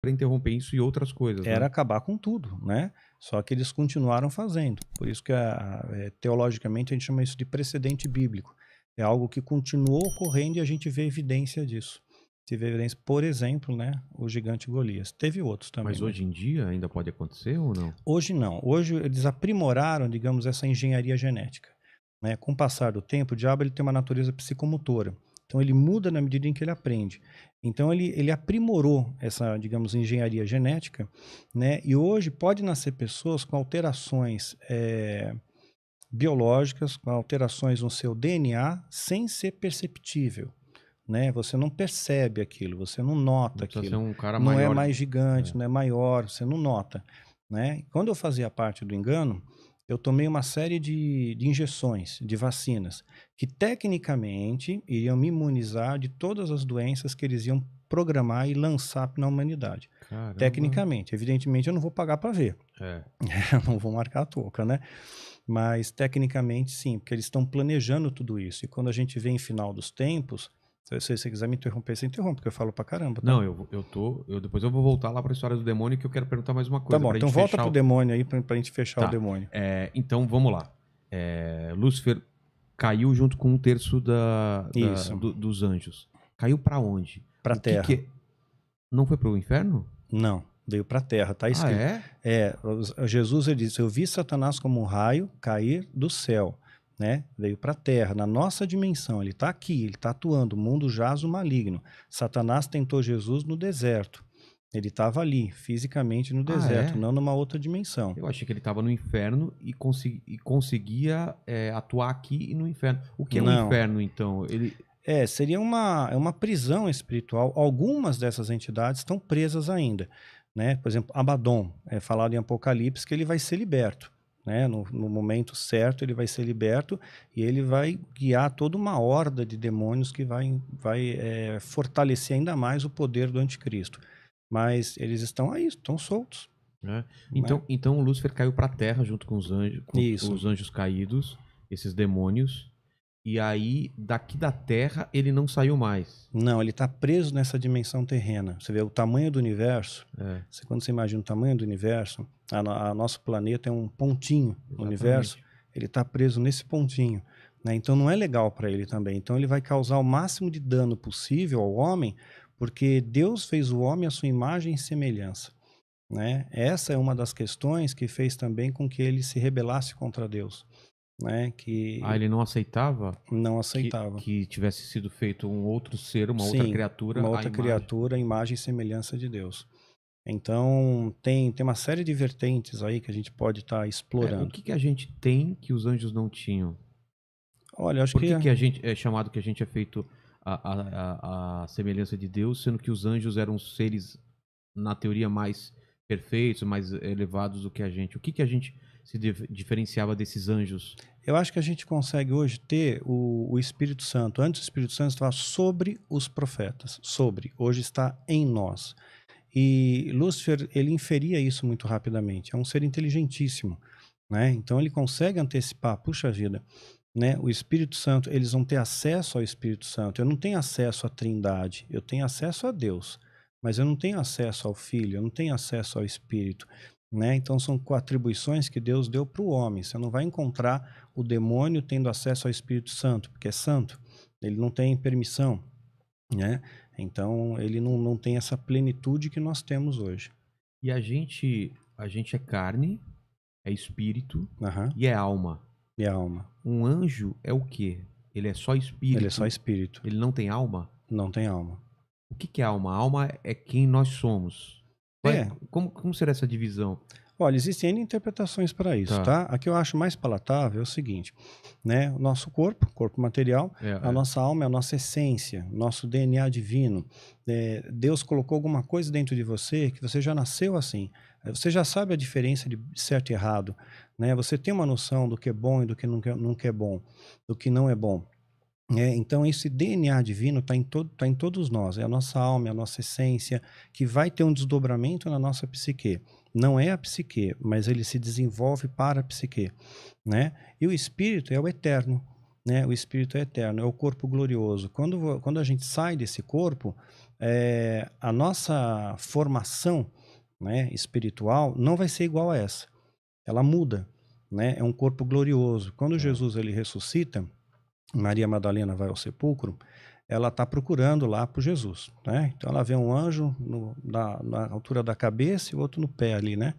para interromper isso e outras coisas. Né? Era né? acabar com tudo, né? Só que eles continuaram fazendo. Por isso que a, é, teologicamente a gente chama isso de precedente bíblico. É algo que continuou ocorrendo e a gente vê evidência disso. Se vê evidência, por exemplo, né, o gigante Golias. Teve outros também. Mas né? hoje em dia ainda pode acontecer ou não? Hoje não. Hoje eles aprimoraram, digamos, essa engenharia genética. Né? Com o passar do tempo, o diabo ele tem uma natureza psicomotora. Então ele muda na medida em que ele aprende. Então ele, ele aprimorou essa, digamos, engenharia genética, né? E hoje pode nascer pessoas com alterações é, biológicas, com alterações no seu DNA, sem ser perceptível. Né? Você não percebe aquilo, você não nota Precisa então, aquilo. É um não é maior. é mais gigante, é. não é maior, você não nota. Né? Quando eu fazia parte do engano, eu tomei uma série de, de injeções, de vacinas, que tecnicamente iriam me imunizar de todas as doenças que eles iam programar e lançar na humanidade. Caramba. Tecnicamente. Evidentemente, eu não vou pagar para ver. É. não vou marcar a touca, né? Mas, tecnicamente, sim, porque eles estão planejando tudo isso. E quando a gente vê em final dos tempos, se você quiser me interromper, você interrompe, porque eu falo pra caramba. Tá? Não, eu, eu tô. Eu, depois eu vou voltar lá pra história do demônio, que eu quero perguntar mais uma tá coisa. Tá bom, então volta pro o... demônio aí pra, pra gente fechar tá. o demônio. É, então vamos lá. É, Lúcifer caiu junto com um terço da, da do, dos anjos. Caiu para onde? Pra o terra. Que que... É? Não foi pro inferno? Não, veio pra terra, tá ah, escrito. Ah, é? é? Jesus ele disse: Eu vi Satanás como um raio cair do céu né? Veio para a Terra, na nossa dimensão, ele está aqui, ele está atuando, o mundo jaz o maligno. Satanás tentou Jesus no deserto. Ele estava ali, fisicamente no ah, deserto, ah, é? não numa outra dimensão. Eu achei que ele estava no inferno e, consegui, e conseguia é, atuar aqui e no inferno. O que é não. um inferno, então? Ele... É, seria uma, é uma prisão espiritual. Algumas dessas entidades estão presas ainda. Né? Por exemplo, Abaddon, é falado em Apocalipse que ele vai ser liberto né? No, no, momento certo ele vai ser liberto e ele vai guiar toda uma horda de demônios que vai, vai é, fortalecer ainda mais o poder do anticristo. Mas eles estão aí, estão soltos. Né? Então, é. Então, né? então Lúcifer caiu para a terra junto com os anjos, com os anjos caídos, esses demônios. E aí, daqui da Terra, ele não saiu mais. Não, ele está preso nessa dimensão terrena. Você vê o tamanho do universo. É. Você, quando você imagina o tamanho do universo, a, a nosso planeta é um pontinho no universo. Ele está preso nesse pontinho. Né? Então, não é legal para ele também. Então, ele vai causar o máximo de dano possível ao homem, porque Deus fez o homem à sua imagem e semelhança. Né? Essa é uma das questões que fez também com que ele se rebelasse contra Deus né? Que ah, ele não aceitava? Não aceitava. Que, que tivesse sido feito um outro ser, uma Sim, outra criatura. Uma outra imagem. criatura, imagem e semelhança de Deus. Então, tem, tem uma série de vertentes aí que a gente pode estar tá explorando. É, o que, que a gente tem que os anjos não tinham? Olha, acho Por que, que, é que a gente é chamado que a gente é feito a, a, a, a semelhança de Deus, sendo que os anjos eram seres, na teoria, mais perfeitos, mais elevados do que a gente? O que, que a gente se diferenciava desses anjos? Eu acho que a gente consegue hoje ter o, o Espírito Santo. Antes o Espírito Santo estava sobre os profetas, sobre. Hoje está em nós. E Lúcifer, ele inferia isso muito rapidamente. É um ser inteligentíssimo, né? Então ele consegue antecipar, puxa vida, né? O Espírito Santo, eles vão ter acesso ao Espírito Santo. Eu não tenho acesso à Trindade, eu tenho acesso a Deus, mas eu não tenho acesso ao Filho, eu não tenho acesso ao Espírito. Né? Então são atribuições que Deus deu para o homem. Você não vai encontrar o demônio tendo acesso ao Espírito Santo, porque é santo. Ele não tem permissão. Né? Então ele não, não tem essa plenitude que nós temos hoje. E a gente, a gente é carne, é espírito uhum. e é alma. E é alma. Um anjo é o quê? Ele é só espírito. Ele é só espírito. Ele não tem alma? Não tem alma. O que, que é alma? A alma é quem nós somos. Vai, é. como, como será essa divisão? Olha, existem interpretações para isso, tá. tá. A que eu acho mais palatável é o seguinte, né? O nosso corpo, corpo material, é, é. a é. nossa alma é a nossa essência, nosso DNA divino. É, Deus colocou alguma coisa dentro de você que você já nasceu assim. Você já sabe a diferença de certo e errado, né? Você tem uma noção do que é bom e do que nunca, nunca é bom, do que não é bom. É, então, esse DNA divino está em, todo, tá em todos nós, é a nossa alma, é a nossa essência, que vai ter um desdobramento na nossa psique. Não é a psique, mas ele se desenvolve para a psique. Né? E o espírito é o eterno. Né? O espírito é eterno, é o corpo glorioso. Quando, quando a gente sai desse corpo, é, a nossa formação né, espiritual não vai ser igual a essa. Ela muda. Né? É um corpo glorioso. Quando é. Jesus ele ressuscita Maria Madalena vai ao sepulcro, ela está procurando lá por Jesus, né? Então ela vê um anjo no, na, na, altura da cabeça e outro no pé ali, né?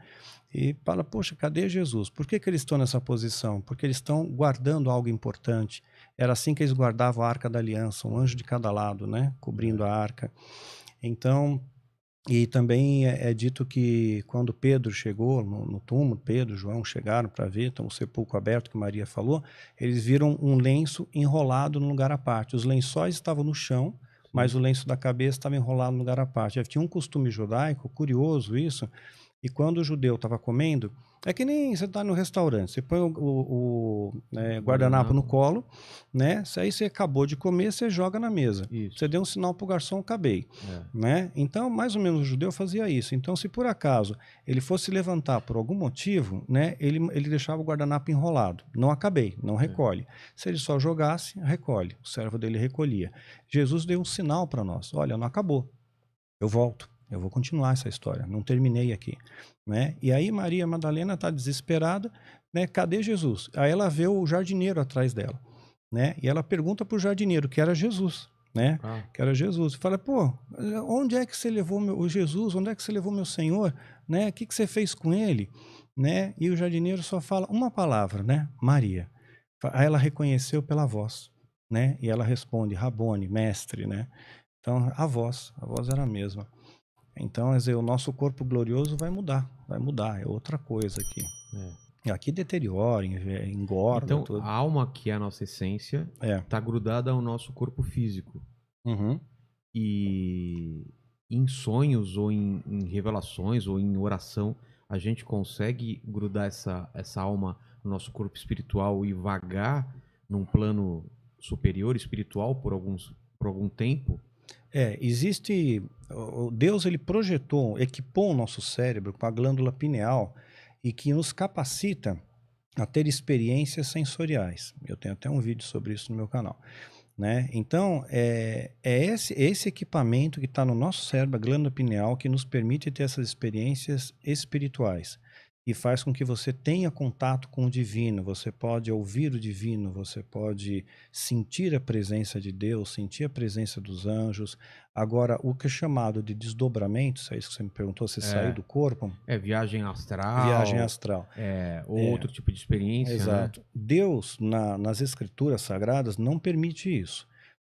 E fala, poxa, cadê Jesus? Por que, que eles estão nessa posição? Porque eles estão guardando algo importante. Era assim que eles guardavam a Arca da Aliança, um anjo de cada lado, né? Cobrindo a arca. Então, e também é, é, dito que quando Pedro chegou no, no túmulo, Pedro, João chegaram para ver, então o sepulcro aberto que Maria falou, eles viram um lenço enrolado num lugar à parte. Os lençóis estavam no chão, mas o lenço da cabeça estava enrolado no lugar à parte. Tinha um costume judaico, curioso isso, e quando o judeu estava comendo, é que nem você está no restaurante, você põe o, o, o é, guardanapo no colo, né? Se aí você acabou de comer, você joga na mesa. Isso. Você deu um sinal para o garçom, acabei. É. Né? Então, mais ou menos o judeu fazia isso. Então, se por acaso ele fosse levantar por algum motivo, né? Ele, ele deixava o guardanapo enrolado. Não acabei, não é. recolhe. É. Se ele só jogasse, recolhe. O servo dele recolhia. Jesus deu um sinal para nós. Olha, não acabou. Eu volto. Eu vou continuar essa história, não terminei aqui, né? E aí Maria Madalena está desesperada, né? Cadê Jesus? Aí ela vê o jardineiro atrás dela, né? E ela pergunta para o jardineiro que era Jesus, né? Ah. Que era Jesus. Fala, pô, onde é que você levou meu, o Jesus? Onde é que você levou meu Senhor? Né? O que, que você fez com ele? Né? E o jardineiro só fala uma palavra, né? Maria. Aí ela reconheceu pela voz, né? E ela responde, Rabone, mestre, né? Então, a voz, a voz era a mesma. Então, quer dizer, o nosso corpo glorioso vai mudar, vai mudar, é outra coisa aqui. É. Aqui deteriora, engorda. Então, tudo. a alma, que é a nossa essência, está é. Tá grudada ao nosso corpo físico. Uhum. E em sonhos, ou em, em, revelações, ou em oração, a gente consegue grudar essa, essa alma no nosso corpo espiritual e vagar num plano superior espiritual por, alguns, por algum tempo? É, existe. Deus ele projetou, equipou o nosso cérebro com a glândula pineal e que nos capacita a ter experiências sensoriais. Eu tenho até um vídeo sobre isso no meu canal. Né? Então, é, é esse, esse equipamento que está no nosso cérebro, a glândula pineal, que nos permite ter essas experiências espirituais e faz com que você tenha contato com o divino. Você pode ouvir o divino, você pode sentir a presença de Deus, sentir a presença dos anjos. Agora, o que é chamado de desdobramentos, é isso que você me perguntou, você é, saiu do corpo? É viagem astral. Viagem astral. É, ou é, outro tipo de experiência. Né? Exato. Né? Deus, na, nas escrituras sagradas, não permite isso.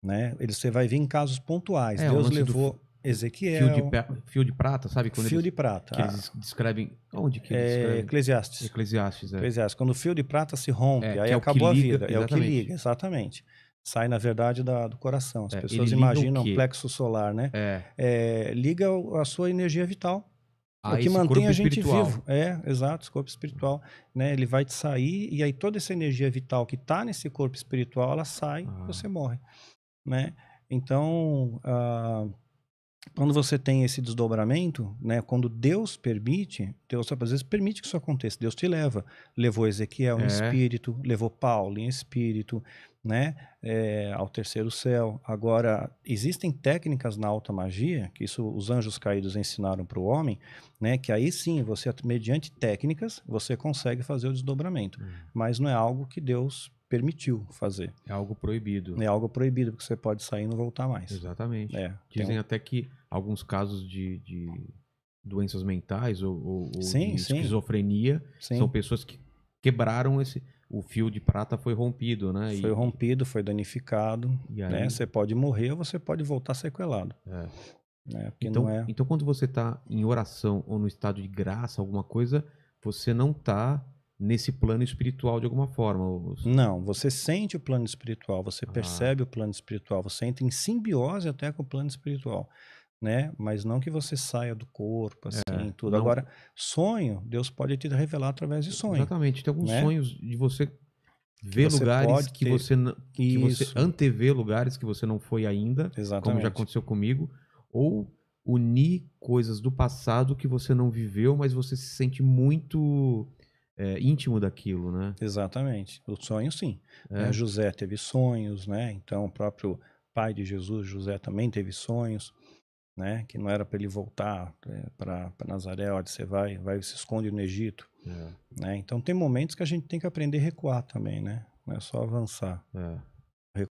Né? Ele, você vai ver em casos pontuais. É, Deus levou. Ezequiel. Fio de, fio de prata, sabe? Quando fio eles, de prata. Que ah. eles descrevem. Onde que é, eles descrevem? É, Eclesiastes. Eclesiastes, é. Eclesiastes. Quando o fio de prata se rompe, é, aí é acabou liga, a vida. Exatamente. É o que liga, exatamente. Sai, na verdade, da, do coração. As é, pessoas imaginam o, plexo solar, né? É. liga a sua energia vital. Ah, o que mantém a gente espiritual. vivo. É, exato, esse corpo espiritual. Né? Ele vai te sair e aí toda essa energia vital que está nesse corpo espiritual, ela sai ah. você morre. Né? Então, ah, quando você tem esse desdobramento, né, quando Deus permite, Deus às vezes permite que isso aconteça, Deus te leva. Levou Ezequiel em é. espírito, levou Paulo em espírito, né, é, ao terceiro céu. Agora, existem técnicas na alta magia, que isso os anjos caídos ensinaram para o homem, né, que aí sim, você mediante técnicas, você consegue fazer o desdobramento. Hum. Mas não é algo que Deus permitiu fazer. É algo proibido. É algo proibido, porque você pode sair e não voltar mais. Exatamente. É, Dizem um... Então até que alguns casos de, de doenças mentais ou, ou, ou sim, esquizofrenia sim. são pessoas que quebraram esse. O fio de prata foi rompido, né? Foi e... rompido, foi danificado. E né? aí... né? Você pode morrer ou você pode voltar sequelado. É. Né? Então, é... então, quando você está em oração ou no estado de graça, alguma coisa, você não está nesse plano espiritual de alguma forma. Não, você sente o plano espiritual, você ah. percebe o plano espiritual, você entra em simbiose até com o plano espiritual, né? Mas não que você saia do corpo é, assim, é, tudo. Não... Agora, sonho, Deus pode te revelar através de sonho. Exatamente, tem alguns né? sonhos de você ver lugares que ter... você que Isso. você antever lugares que você não foi ainda, Exatamente. como já aconteceu comigo, ou unir coisas do passado que você não viveu, mas você se sente muito é, íntimo daquilo, né? Exatamente. O sonho, sim. É. é. José teve sonhos, né? Então, o próprio pai de Jesus, José, também teve sonhos, né? Que não era para ele voltar é, para Nazaré, olha, você vai, vai se esconde no Egito, é. né? Então, tem momentos que a gente tem que aprender a recuar também, né? Não é só avançar. É.